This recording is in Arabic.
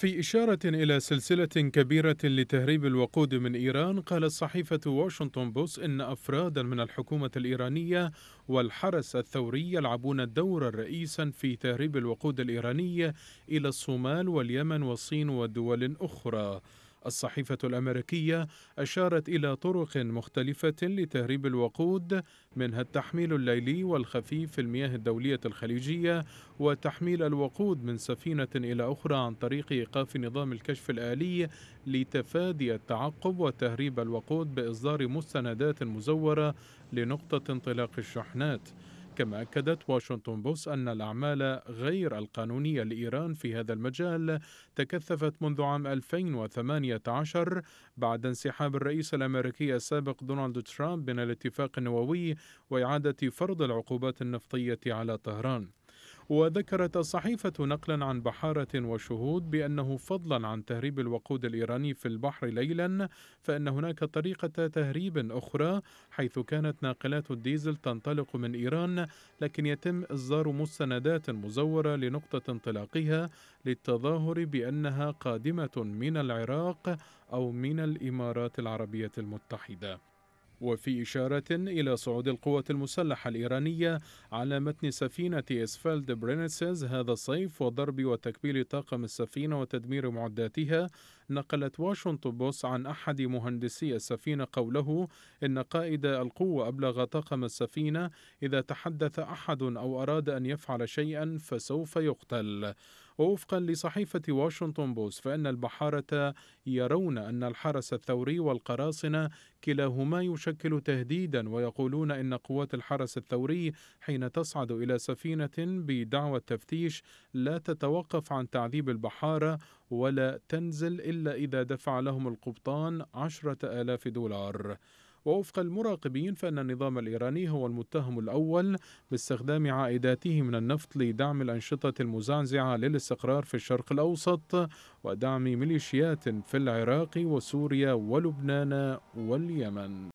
في إشارة إلى سلسلة كبيرة لتهريب الوقود من إيران، قالت صحيفة واشنطن بوس إن أفرادا من الحكومة الإيرانية والحرس الثوري يلعبون دورا رئيسا في تهريب الوقود الإيراني إلى الصومال واليمن والصين ودول أخرى. الصحيفة الأمريكية أشارت إلى طرق مختلفة لتهريب الوقود منها التحميل الليلي والخفيف في المياه الدولية الخليجية وتحميل الوقود من سفينة إلى أخرى عن طريق إيقاف نظام الكشف الآلي لتفادي التعقب وتهريب الوقود بإصدار مستندات مزورة لنقطة انطلاق الشحنات. كما أكدت واشنطن بوست أن الأعمال غير القانونية لإيران في هذا المجال تكثفت منذ عام 2018 بعد انسحاب الرئيس الأمريكي السابق دونالد ترامب من الاتفاق النووي وإعادة فرض العقوبات النفطية على طهران وذكرت الصحيفة نقلا عن بحارة وشهود بأنه فضلا عن تهريب الوقود الإيراني في البحر ليلا فإن هناك طريقة تهريب أخرى حيث كانت ناقلات الديزل تنطلق من إيران لكن يتم إصدار مستندات مزورة لنقطة انطلاقها للتظاهر بأنها قادمة من العراق أو من الإمارات العربية المتحدة وفي إشارة إلى صعود القوات المسلحة الإيرانية على متن سفينة إسفالد برينسز هذا الصيف وضرب وتكبيل طاقم السفينة وتدمير معداتها نقلت واشنطن بوست عن أحد مهندسي السفينة قوله إن قائد القوة أبلغ طاقم السفينة إذا تحدث أحد أو أراد أن يفعل شيئا فسوف يقتل ووفقا لصحيفة واشنطن بوست فإن البحارة يرون أن الحرس الثوري والقراصنة كلاهما يشكل تهديدا ويقولون إن قوات الحرس الثوري حين تصعد إلى سفينة بدعوى التفتيش لا تتوقف عن تعذيب البحارة ولا تنزل إلا إذا دفع لهم القبطان عشرة آلاف دولار ووفق المراقبين فإن النظام الإيراني هو المتهم الأول باستخدام عائداته من النفط لدعم الأنشطة المزعزعة للاستقرار في الشرق الأوسط ودعم ميليشيات في العراق وسوريا ولبنان واليمن